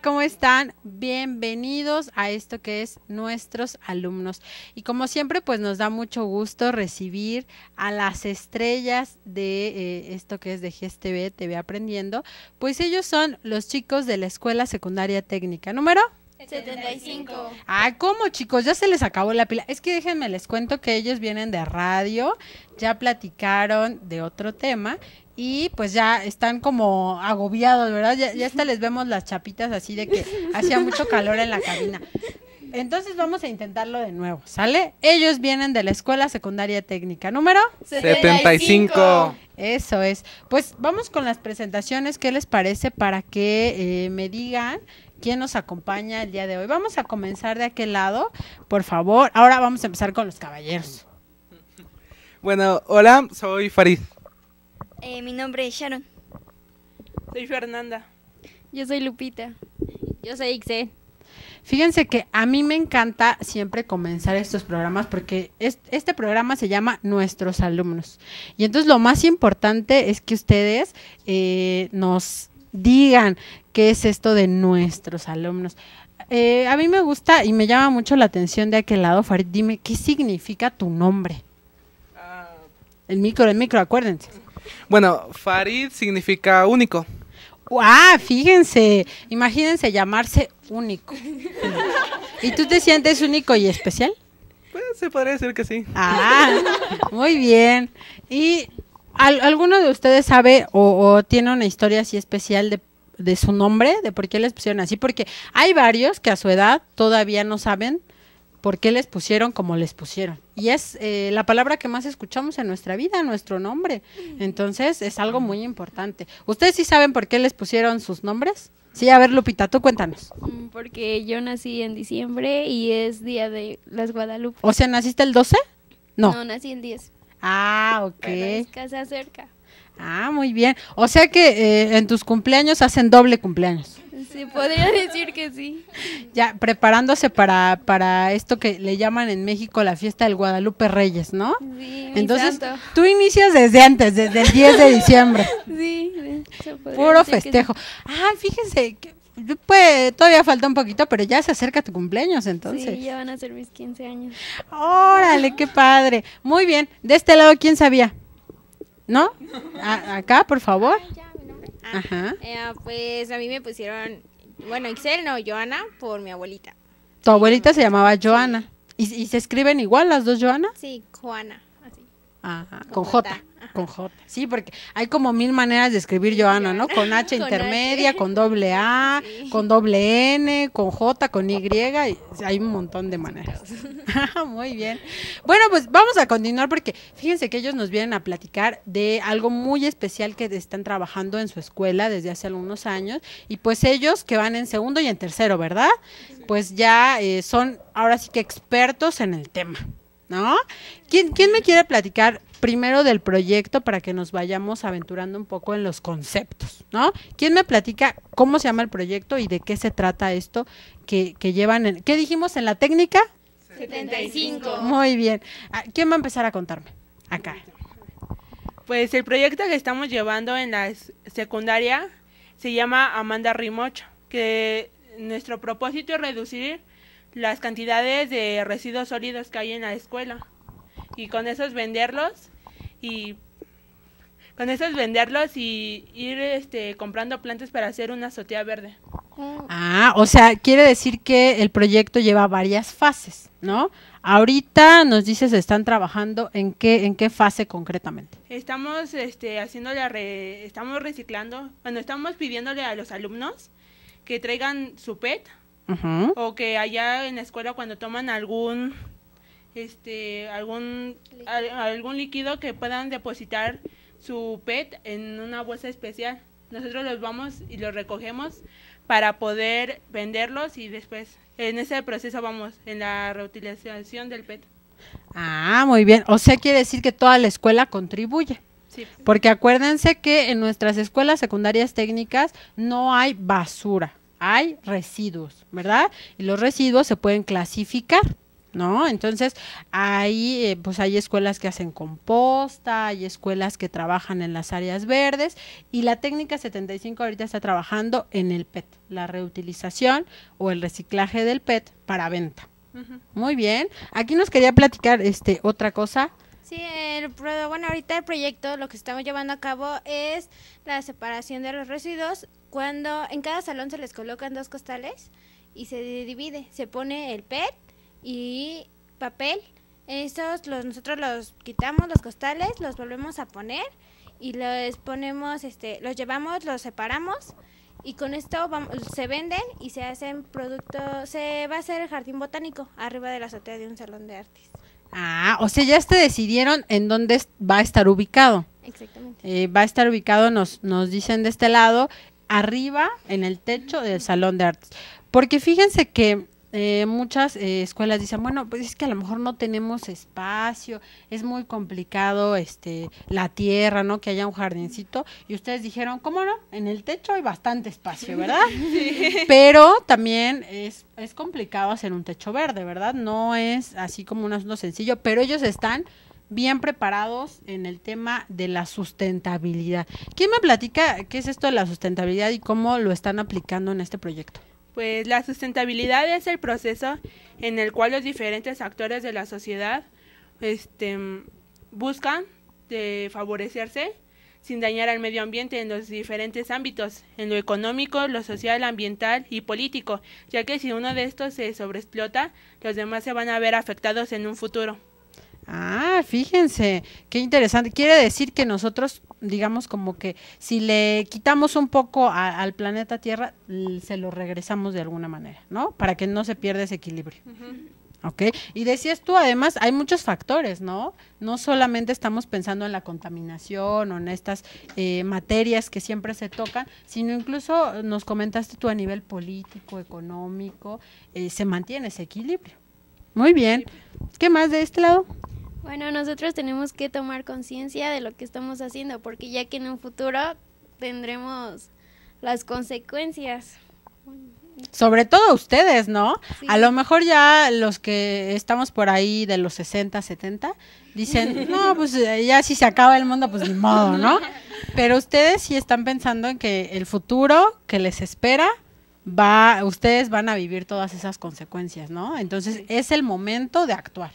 ¿cómo están? Bienvenidos a esto que es nuestros alumnos. Y como siempre, pues nos da mucho gusto recibir a las estrellas de eh, esto que es de GSTV TV Aprendiendo. Pues ellos son los chicos de la Escuela Secundaria Técnica. ¿Número? 75. Ah, ¿cómo chicos? Ya se les acabó la pila. Es que déjenme les cuento que ellos vienen de radio, ya platicaron de otro tema y pues ya están como agobiados, ¿verdad? Ya, ya hasta les vemos las chapitas así de que hacía mucho calor en la cabina. Entonces vamos a intentarlo de nuevo, ¿sale? Ellos vienen de la Escuela Secundaria Técnica número 75. Eso es. Pues vamos con las presentaciones, ¿qué les parece para que eh, me digan quién nos acompaña el día de hoy? Vamos a comenzar de aquel lado, por favor. Ahora vamos a empezar con los caballeros. Bueno, hola, soy Farid. Eh, mi nombre es Sharon. Soy Fernanda. Yo soy Lupita. Yo soy Ixe Fíjense que a mí me encanta siempre comenzar estos programas porque este programa se llama Nuestros Alumnos. Y entonces lo más importante es que ustedes eh, nos digan qué es esto de nuestros alumnos. Eh, a mí me gusta y me llama mucho la atención de aquel lado, Farid. Dime, ¿qué significa tu nombre? Ah. el micro, el micro, acuérdense. Bueno, Farid significa único. ¡Ah! Fíjense, imagínense llamarse único. ¿Y tú te sientes único y especial? Pues se podría decir que sí. Ah, muy bien. ¿Y al, alguno de ustedes sabe o, tiene una historia así especial de, su nombre, de por qué le pusieron así? Porque hay varios que a su edad todavía no saben por qué les pusieron como les pusieron. Y es eh, la palabra que más escuchamos en nuestra vida, nuestro nombre. Entonces es algo muy importante. ¿Ustedes sí saben por qué les pusieron sus nombres? Sí, a ver Lupita, tú cuéntanos. Mm, porque yo nací en diciembre y es día de las Guadalupe. O sea, ¿naciste el 12? No. No, nací en 10. Ah, ok. es casa cerca. Ah, muy bien. O sea que eh, en tus cumpleaños hacen doble cumpleaños. Se podría decir que sí. Ya, preparándose para, esto que le llaman en México la fiesta del Guadalupe Reyes, ¿no? Sí, Entonces, tú inicias desde antes, desde el 10 de diciembre. Sí, Puro festejo. Ah, fíjense, que, pues todavía falta un poquito, pero ya se acerca tu cumpleaños entonces. Sí, ya van a ser mis 15 años. Órale, qué padre. Muy bien, de este lado, ¿quién sabía? ¿No? acá, por favor. Ah, Ajá. Eh, pues a mí me pusieron, bueno, Excel no, Joana, por mi abuelita. Tu abuelita se llamaba Joana. ¿Y, ¿Y, se escriben igual las dos Joana? Sí, Joana así. Ajá, ah, con, J. Con J. Sí, porque hay como mil maneras de escribir Joana, ¿no? Con H intermedia, con doble A, con doble N, con J, con Y. Y hay un montón de maneras. muy bien. Bueno, pues vamos a continuar porque fíjense que ellos nos vienen a platicar de algo muy especial que están trabajando en su escuela desde hace algunos años. Y pues ellos que van en segundo y en tercero, ¿verdad? Pues ya eh, son ahora sí que expertos en el tema. ¿no? ¿Quién, me quiere platicar primero del proyecto para que nos vayamos aventurando un poco en los conceptos, ¿no? ¿Quién me platica cómo se llama el proyecto y de qué se trata esto que, que llevan en... ¿Qué dijimos en la técnica? 75. Muy bien. Ah, ¿Quién va a empezar a contarme? Acá. Pues el proyecto que estamos llevando en la secundaria se llama Amanda Rimocho, que nuestro propósito es reducir las cantidades de residuos sólidos que hay en la escuela y con esos venderlos y con esos venderlos y ir este, comprando plantas para hacer una azotea verde. Ah, o sea, quiere decir que el proyecto lleva varias fases, ¿no? Ahorita nos dices están trabajando en qué en qué fase concretamente. Estamos este haciendo la estamos reciclando, bueno, estamos pidiéndole a los alumnos que traigan su PET o que allá en la escuela cuando toman algún este algún algún líquido que puedan depositar su PET en una bolsa especial. Nosotros los vamos y los recogemos para poder venderlos y después en ese proceso vamos en la reutilización del PET. Ah, muy bien. O sea, quiere decir que toda la escuela contribuye. Sí. Porque acuérdense que en nuestras escuelas secundarias técnicas no hay basura hay residuos, ¿verdad? Y los residuos se pueden clasificar. ¿no? Entonces, hay, eh, pues hay escuelas que hacen composta, hay escuelas que trabajan en las áreas verdes y la técnica 75 ahorita está trabajando en el PET, la reutilización o el reciclaje del PET para venta. Muy bien. Aquí nos quería platicar este otra cosa Sí, bueno, ahorita el proyecto lo que estamos llevando a cabo es la separación de los residuos cuando en cada salón se les colocan dos costales y se divide, se pone el PET y papel. Esos los nosotros los quitamos los costales, los volvemos a poner y los ponemos este los llevamos, los separamos y con esto se venden y se hacen productos, se va a hacer el jardín botánico arriba de la azotea de un salón de artes. Ah, o sea, ya se decidieron en dónde va a estar ubicado. Exactamente. Eh, va a estar ubicado, nos, nos dicen de este lado, arriba, en el techo del Salón de Artes. Porque fíjense que eh, muchas eh, escuelas dicen, bueno, pues es que a lo mejor no tenemos espacio, es muy complicado este la tierra, ¿no? Que haya un jardincito. Y ustedes dijeron, ¿cómo no? En el techo hay bastante espacio, ¿verdad? Pero también es, es complicado hacer un techo verde, ¿verdad? No es así como un asunto sencillo, pero ellos están bien preparados en el tema de la sustentabilidad. ¿Quién me platica qué es esto de la sustentabilidad y cómo lo están aplicando en este proyecto? Pues la sustentabilidad es el proceso en el cual los diferentes actores de la sociedad este, buscan de favorecerse sin dañar al medio ambiente en los diferentes ámbitos, en lo económico, lo social, ambiental y político, ya que si uno de estos se sobreexplota, los demás se van a ver afectados en un futuro. Ah, fíjense, qué interesante. Quiere decir que nosotros, digamos, como que si le quitamos un poco al planeta Tierra, se lo regresamos de alguna manera, ¿no? Para que no se pierda ese equilibrio. ¿ok? Y decías tú, además, hay muchos factores, ¿no? No solamente estamos pensando en la contaminación o en estas eh, materias que siempre se tocan, sino incluso eh, nos comentaste tú a nivel político, económico, eh, se mantiene ese equilibrio. Muy bien. ¿Qué más de este lado? Bueno, nosotros tenemos que tomar conciencia de lo que estamos haciendo, porque ya que en un futuro tendremos las consecuencias. Sobre todo ustedes, ¿no? A lo mejor ya los que estamos por ahí de los 60, 70, dicen, no, pues eh, ya si se acaba el mundo, pues ni modo, ¿no? Pero ustedes sí están pensando en que el futuro que les espera va, ustedes van a vivir todas esas consecuencias, ¿no? Entonces es el momento de actuar.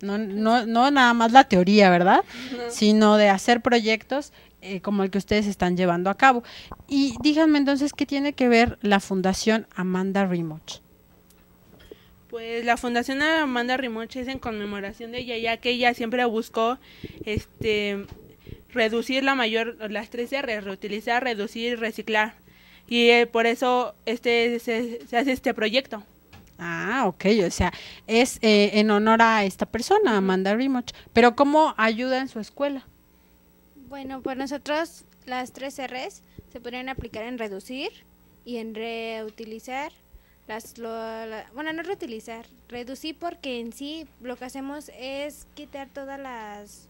No, no, nada más la teoría, ¿verdad? Sino de hacer proyectos eh, como el que ustedes están llevando a cabo. Y díganme entonces, ¿qué tiene que ver la Fundación Amanda Rimoch? Pues la Fundación Amanda Rimoch es en conmemoración de ella, ya que ella siempre buscó este reducir la mayor, las tres R, reutilizar, reducir y reciclar y eh, por eso este se, hace este proyecto. Ah, ok, o sea, es eh, en honor a esta persona, Amanda Rimoch. Pero ¿cómo ayuda en su escuela? Bueno, pues nosotros las tres R's se pueden aplicar en reducir y en reutilizar. Las, bueno, no reutilizar, reducir porque en sí lo que hacemos es quitar todas las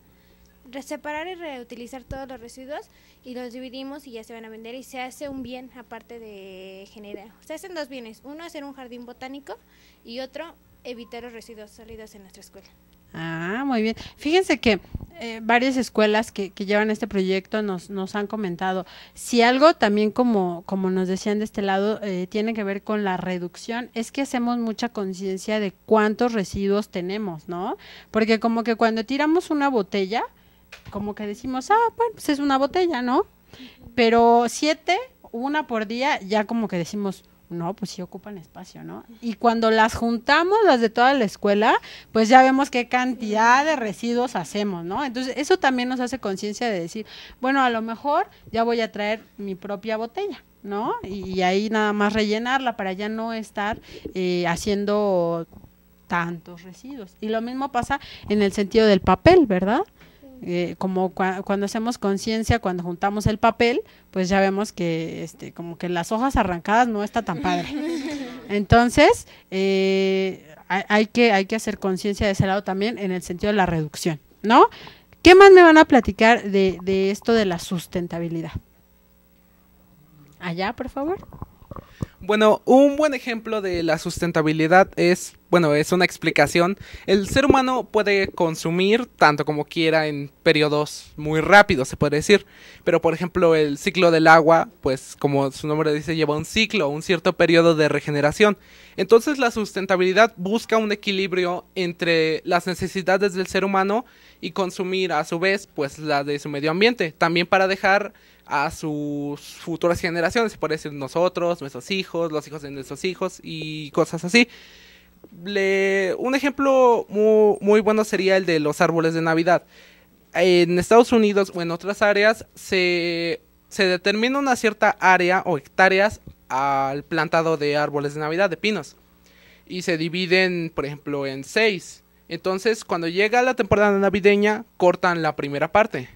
separar y reutilizar todos los residuos y los dividimos y ya se van a vender y se hace un bien aparte de generar. Se hacen dos bienes, uno hacer un jardín botánico y otro evitar los residuos sólidos en nuestra escuela. Ah, muy bien. Fíjense que eh, varias escuelas que, que, llevan este proyecto nos, nos han comentado. Si algo también, como, como nos decían de este lado, eh, tiene que ver con la reducción, es que hacemos mucha conciencia de cuántos residuos tenemos, ¿no? Porque como que cuando tiramos una botella, como que decimos, ah, bueno, pues es una botella, ¿no? Pero siete, una por día, ya como que decimos, no, pues sí ocupan espacio, ¿no? Y cuando las juntamos, las de toda la escuela, pues ya vemos qué cantidad de residuos hacemos, ¿no? Entonces, eso también nos hace conciencia de decir, bueno, a lo mejor ya voy a traer mi propia botella. ¿No? Y, ahí nada más rellenarla para ya no estar eh, haciendo tantos residuos. Y lo mismo pasa en el sentido del papel, ¿verdad? Eh, como cuando hacemos conciencia, cuando juntamos el papel, pues ya vemos que este, como que las hojas arrancadas no está tan padre. Entonces, eh, hay, que, hay que hacer conciencia de ese lado también en el sentido de la reducción, ¿no? ¿Qué más me van a platicar de, de esto de la sustentabilidad? Allá, por favor. Bueno, un buen ejemplo de la sustentabilidad es, bueno, es una explicación. El ser humano puede consumir tanto como quiera en periodos muy rápidos, se puede decir. Pero, por ejemplo, el ciclo del agua, pues como su nombre dice, lleva un ciclo, un cierto periodo de regeneración. Entonces, la sustentabilidad busca un equilibrio entre las necesidades del ser humano y consumir a su vez, pues la de su medio ambiente. También para dejar a sus futuras generaciones, por decir nosotros, nuestros hijos, los hijos de nuestros hijos y cosas así. un ejemplo muy, bueno sería el de los árboles de Navidad. En Estados Unidos o en otras áreas se, se determina una cierta área o hectáreas al plantado de árboles de Navidad, de pinos. Y se dividen, por ejemplo, en seis. Entonces, cuando llega la temporada navideña, cortan la primera parte.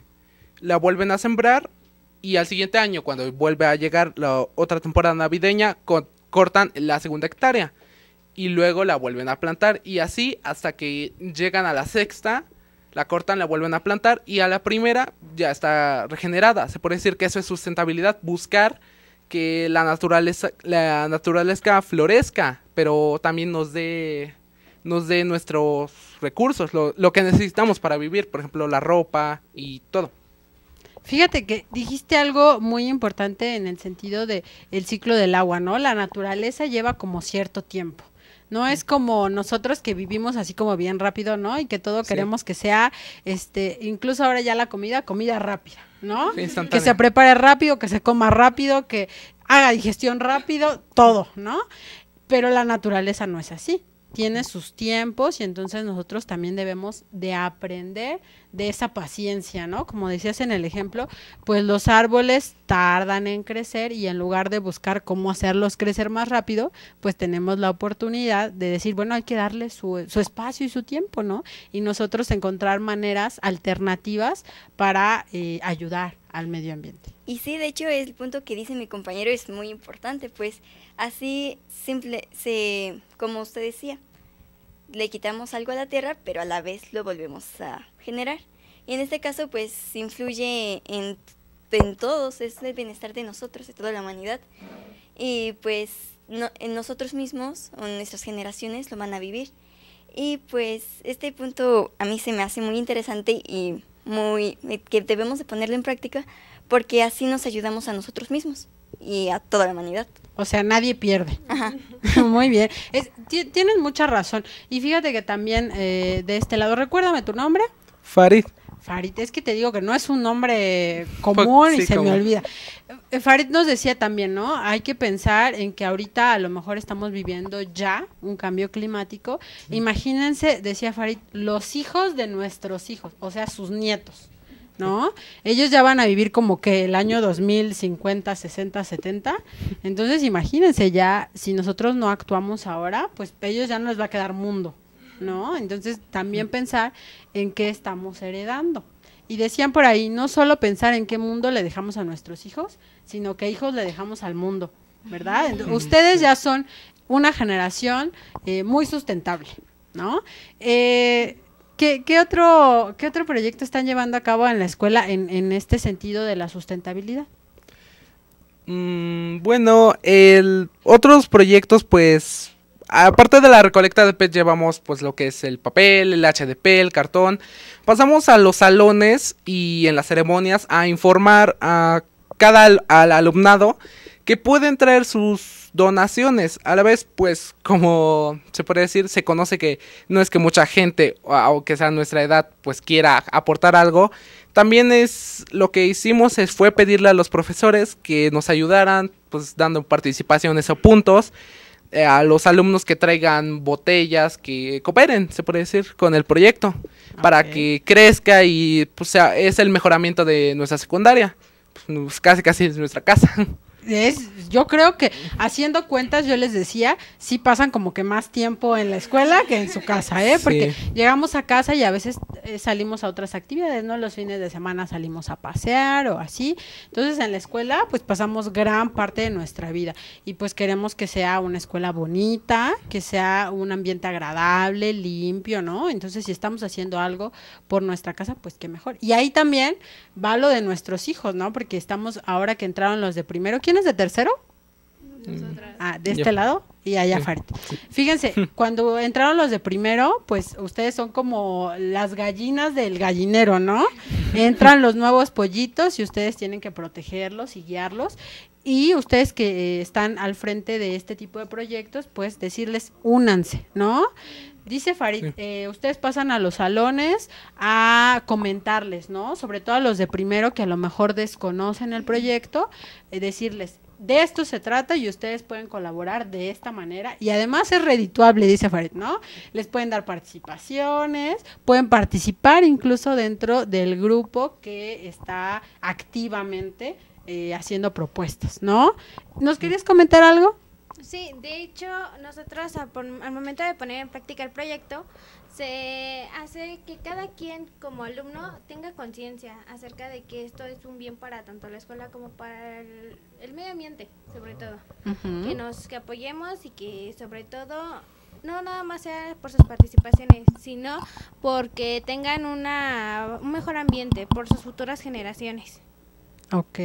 La vuelven a sembrar y al siguiente año, cuando vuelve a llegar la otra temporada navideña, cortan la segunda hectárea. Y luego la vuelven a plantar. Y así hasta que llegan a la sexta, la cortan, la vuelven a plantar. Y a la primera ya está regenerada. Se puede decir que eso es sustentabilidad. Buscar que la naturaleza, la naturaleza florezca, pero también nos dé nos dé nuestros recursos, lo, lo que necesitamos para vivir, por ejemplo, la ropa y todo. Fíjate que dijiste algo muy importante en el sentido de el ciclo del agua, ¿no? La naturaleza lleva como cierto tiempo. No es como nosotros que vivimos así como bien rápido, ¿no? Y que todo queremos que sea, este, incluso ahora ya la comida, comida rápida, ¿no? Que se prepare rápido, que se coma rápido, que haga digestión rápido, todo, ¿no? Pero la naturaleza no es así. Tiene sus tiempos y entonces nosotros también debemos de aprender de esa paciencia, ¿no? Como decías en el ejemplo, pues los árboles tardan en crecer y en lugar de buscar cómo hacerlos crecer más rápido, pues tenemos la oportunidad de decir, bueno, hay que darle su, espacio y su tiempo, ¿no? Y nosotros encontrar maneras alternativas para eh, ayudar al medio ambiente. Y sí, de hecho, el punto que dice mi compañero es muy importante, pues así simple, se, como usted decía, le quitamos algo a la tierra, pero a la vez lo volvemos a generar. Y en este caso, pues influye en, todos, es el bienestar de nosotros, de toda la humanidad. Y pues no, en nosotros mismos en nuestras generaciones lo van a vivir. Y pues este punto a mí se me hace muy interesante y muy que debemos de ponerlo en práctica porque así nos ayudamos a nosotros mismos y a toda la humanidad. O sea, nadie pierde. Muy bien. tienes mucha razón. Y fíjate que también eh, de este lado, recuérdame tu nombre. Farid. Farid, es que te digo que no es un nombre pues, común y se me olvida. Eh, Farid nos decía también, ¿no? Hay que pensar en que ahorita a lo mejor estamos viviendo ya un cambio climático. Imagínense, decía Farid, los hijos de nuestros hijos, o sea, sus nietos. ¿no? Ellos ya van a vivir como que el año 2050, 60, 70. Entonces, imagínense ya, si nosotros no actuamos ahora, pues ellos ya no les va a quedar mundo, ¿no? Entonces, también mm. pensar en qué estamos heredando. Y decían por ahí, no solo pensar en qué mundo le dejamos a nuestros hijos, sino qué hijos le dejamos al mundo, ¿verdad? ustedes ya son una generación eh, muy sustentable, ¿no? Eh, ¿Qué, otro, ¿Qué otro proyecto están llevando a cabo en la escuela en, este sentido de la sustentabilidad? Mm, bueno, el, otros proyectos pues aparte de la recolecta de PET llevamos pues lo que es el papel, el HDP, el cartón. Pasamos a los salones y en las ceremonias a informar a cada al alumnado que pueden traer sus donaciones. A la vez, pues, como se puede decir, se conoce que no es que mucha gente, aunque sea nuestra edad, pues quiera aportar algo. También es lo que hicimos fue pedirle a los profesores que nos ayudaran, pues dando participaciones o puntos eh, a los alumnos que traigan botellas, que cooperen, se puede decir, con el proyecto, para que crezca y pues sea, es el mejoramiento de nuestra secundaria. Pues, casi casi es nuestra casa. es, yo creo que haciendo cuentas, yo les decía, sí pasan como que más tiempo en la escuela que en su casa, ¿eh? Porque llegamos a casa y a veces eh, salimos a otras actividades, ¿no? Los fines de semana salimos a pasear o así. Entonces, en la escuela, pues pasamos gran parte de nuestra vida. Y pues queremos que sea una escuela bonita, que sea un ambiente agradable, limpio, ¿no? Entonces, si estamos haciendo algo por nuestra casa, pues qué mejor. Y ahí también va lo de nuestros hijos, ¿no? Porque estamos, ahora que entraron los de primero, ¿Quién es de tercero? Nosotras. Ah, de este lado y allá afuera. Fíjense, cuando entraron los de primero, pues ustedes son como las gallinas del gallinero, ¿no? Entran los nuevos pollitos y ustedes tienen que protegerlos y guiarlos. Y ustedes que eh, están al frente de este tipo de proyectos, pues decirles únanse, ¿no? Dice Farid, eh, ustedes pasan a los salones a comentarles, ¿no? Sobre todo a los de primero que a lo mejor desconocen el proyecto, eh, decirles, de esto se trata y ustedes pueden colaborar de esta manera. Y además es redituable, dice Farid, ¿no? Les pueden dar participaciones, pueden participar incluso dentro del grupo que está activamente eh, haciendo propuestas, ¿no? ¿Nos querías comentar algo? Sí, de hecho, nosotros al, momento de poner en práctica el proyecto, se hace que cada quien como alumno tenga conciencia acerca de que esto es un bien para tanto la escuela como para el, medio ambiente, sobre todo. Que nos que apoyemos y que sobre todo no nada más sea por sus participaciones, sino porque tengan una, un mejor ambiente por sus futuras generaciones. Ok.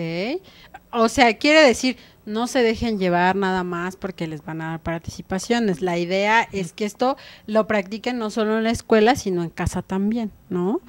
O sea, quiere decir, no se dejen llevar nada más porque les van a dar participaciones. La idea es que esto lo practiquen no solo en la escuela, sino en casa también, ¿no?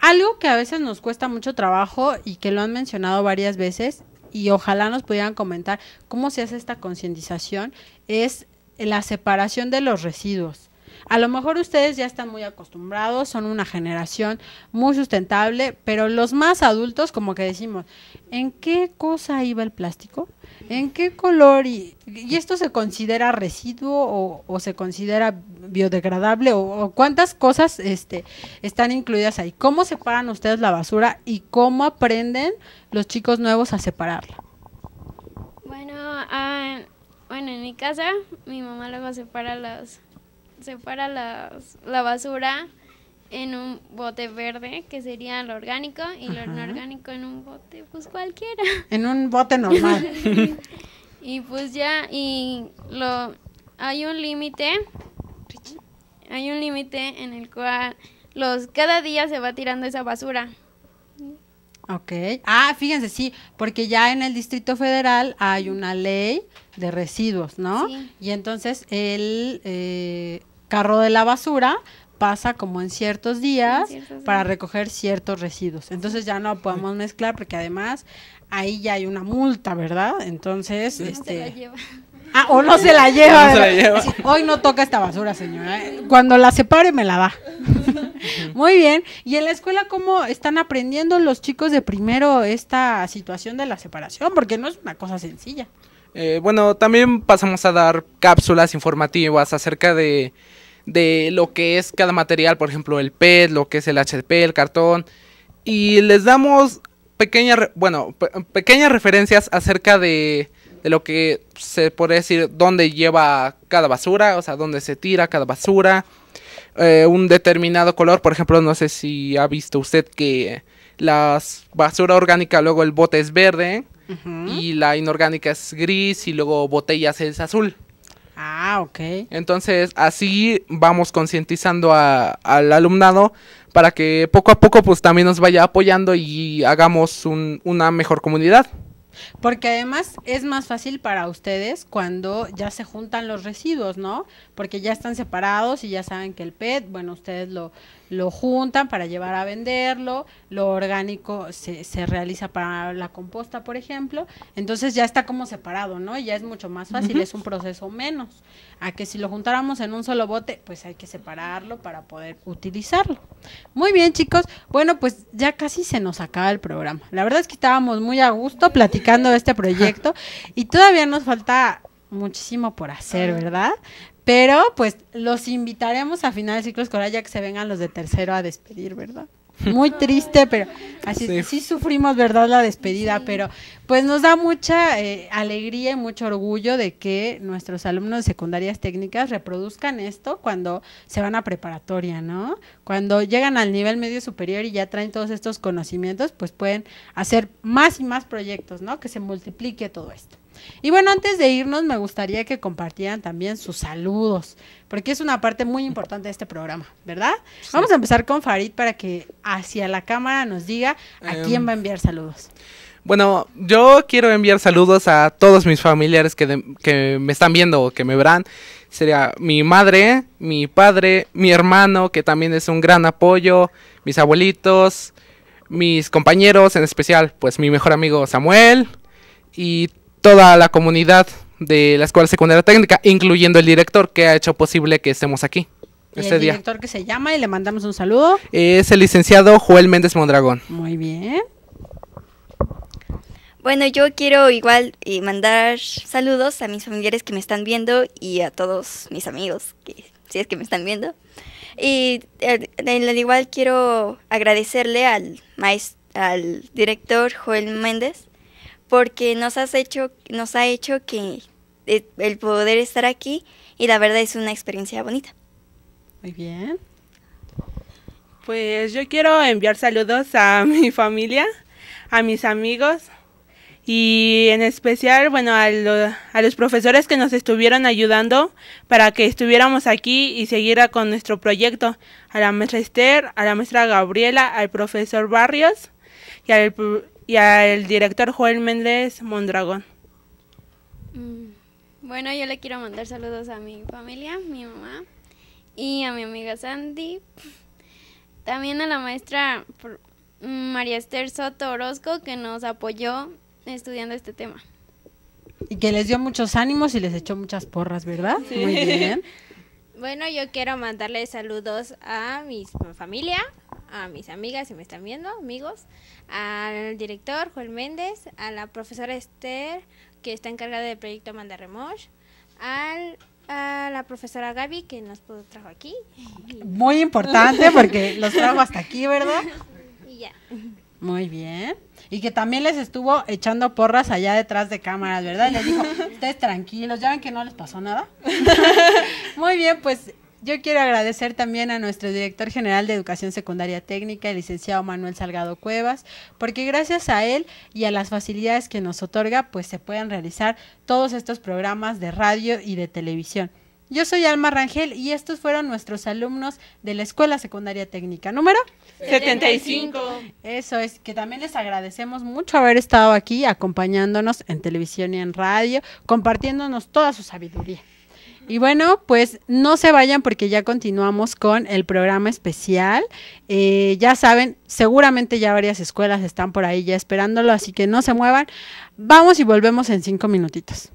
Algo que a veces nos cuesta mucho trabajo y que lo han mencionado varias veces y ojalá nos pudieran comentar cómo se hace esta concientización es la separación de los residuos. A lo mejor ustedes ya están muy acostumbrados, son una generación muy sustentable, pero los más adultos como que decimos, ¿en qué cosa iba el plástico? ¿En qué color? ¿Y, esto se considera residuo o, se considera biodegradable? O, cuántas cosas este, están incluidas ahí? ¿Cómo separan ustedes la basura y cómo aprenden los chicos nuevos a separarla? Bueno, ah, bueno en mi casa mi mamá luego separa los separa la basura en un bote verde, que sería lo orgánico, y lo inorgánico en un bote, pues cualquiera. En un bote normal. y pues ya, y lo hay un límite, hay un límite en el cual los cada día se va tirando esa basura. Ok. Ah, fíjense, sí, porque ya en el Distrito Federal hay una ley de residuos, ¿no? Y entonces el, eh, carro de la basura pasa como en ciertos días, para recoger ciertos residuos. Entonces ya no podemos mezclar porque además ahí ya hay una multa, ¿verdad? Entonces, este... Ah, o no se la lleva. hoy no toca esta basura, señora. ¿eh? Cuando la separe me la da. Muy bien. ¿Y en la escuela cómo están aprendiendo los chicos de primero esta situación de la separación? Porque no es una cosa sencilla. Eh, bueno, también pasamos a dar cápsulas informativas acerca de de lo que es cada material, por ejemplo el PET, lo que es el HP, el cartón, y les damos pequeñas, bueno, pequeñas referencias acerca de, lo que se puede decir, dónde lleva cada basura, o sea, dónde se tira cada basura, eh, un determinado color, por ejemplo, no sé si ha visto usted que la basura orgánica luego el bote es verde y la inorgánica es gris y luego botellas es azul. Ah, ok. Entonces, así vamos concientizando al alumnado para que poco a poco pues también nos vaya apoyando y hagamos una mejor comunidad. Porque además es más fácil para ustedes cuando ya se juntan los residuos, ¿no? Porque ya están separados y ya saben que el PET, bueno, ustedes lo, lo juntan para llevar a venderlo, lo orgánico se, se realiza para la composta, por ejemplo, entonces ya está como separado, ¿no? Y ya es mucho más fácil, es un proceso menos, a que si lo juntáramos en un solo bote, pues hay que separarlo para poder utilizarlo. Muy bien, chicos, bueno, pues ya casi se nos acaba el programa. La verdad es que estábamos muy a gusto platicando este proyecto y todavía nos falta muchísimo por hacer, ¿verdad? Pero pues los invitaremos a final de ciclo escolar ya que se vengan los de tercero a despedir, ¿verdad? Muy triste, pero así sí. sufrimos, ¿verdad? La despedida, pero pues nos da mucha eh, alegría y mucho orgullo de que nuestros alumnos de secundarias técnicas reproduzcan esto cuando se van a preparatoria, ¿no? Cuando llegan al nivel medio superior y ya traen todos estos conocimientos, pues pueden hacer más y más proyectos, ¿no? Que se multiplique todo esto. Y bueno, antes de irnos, me gustaría que compartieran también sus saludos, porque es una parte muy importante de este programa, ¿verdad? Vamos a empezar con Farid para que hacia la cámara nos diga a em, quién va a enviar saludos. Bueno, yo quiero enviar saludos a todos mis familiares que, que me están viendo o que me verán. Sería mi madre, mi padre, mi hermano, que también es un gran apoyo, mis abuelitos, mis compañeros, en especial, pues mi mejor amigo Samuel y toda la comunidad de la Escuela Secundaria Técnica, incluyendo el director que ha hecho posible que estemos aquí. el este director que se llama y le mandamos un saludo. Es el licenciado Joel Méndez Mondragón. Muy bien. Bueno, yo quiero igual y eh, mandar saludos a mis familiares que me están viendo y a todos mis amigos, que, si es que me están viendo. Y al eh, igual quiero agradecerle al, al director Joel Méndez porque nos has hecho, nos ha hecho que eh, el poder estar aquí y la verdad es una experiencia bonita. Muy bien. Pues yo quiero enviar saludos a mi familia, a mis amigos y en especial, bueno, a, los profesores que nos estuvieron ayudando para que estuviéramos aquí y siguiera con nuestro proyecto. A la maestra Esther, a la maestra Gabriela, al profesor Barrios y al, y al director Joel Méndez Mondragón. Mm. Bueno, yo le quiero mandar saludos a mi familia, mi mamá y a mi amiga Sandy. También a la maestra mm, María Esther Soto Orozco que nos apoyó estudiando este tema. Y que les dio muchos ánimos y les echó muchas porras, ¿verdad? Muy bien. Bueno, yo quiero mandarle saludos a mi familia, a mis amigas si me están viendo, amigos, al director Joel Méndez, a la profesora Esther que está encargada del proyecto Amanda Remosh, a la profesora Gaby que nos trajo aquí. Muy importante porque los trajo hasta aquí, ¿verdad? Y ya. Muy bien. Y que también les estuvo echando porras allá detrás de cámaras, ¿verdad? les dijo, ustedes tranquilos, ya ven que no les pasó nada. Muy bien, pues yo quiero agradecer también a nuestro director general de Educación Secundaria Técnica, el licenciado Manuel Salgado Cuevas, porque gracias a él y a las facilidades que nos otorga, pues se pueden realizar todos estos programas de radio y de televisión. Yo soy Alma Rangel y estos fueron nuestros alumnos de la Escuela Secundaria Técnica número 75. Eso es, que también les agradecemos mucho haber estado aquí acompañándonos en televisión y en radio, compartiéndonos toda su sabiduría. Y bueno, pues no se vayan porque ya continuamos con el programa especial. Eh, ya saben, seguramente ya varias escuelas están por ahí ya esperándolo, así que no se muevan. Vamos y volvemos en cinco minutitos.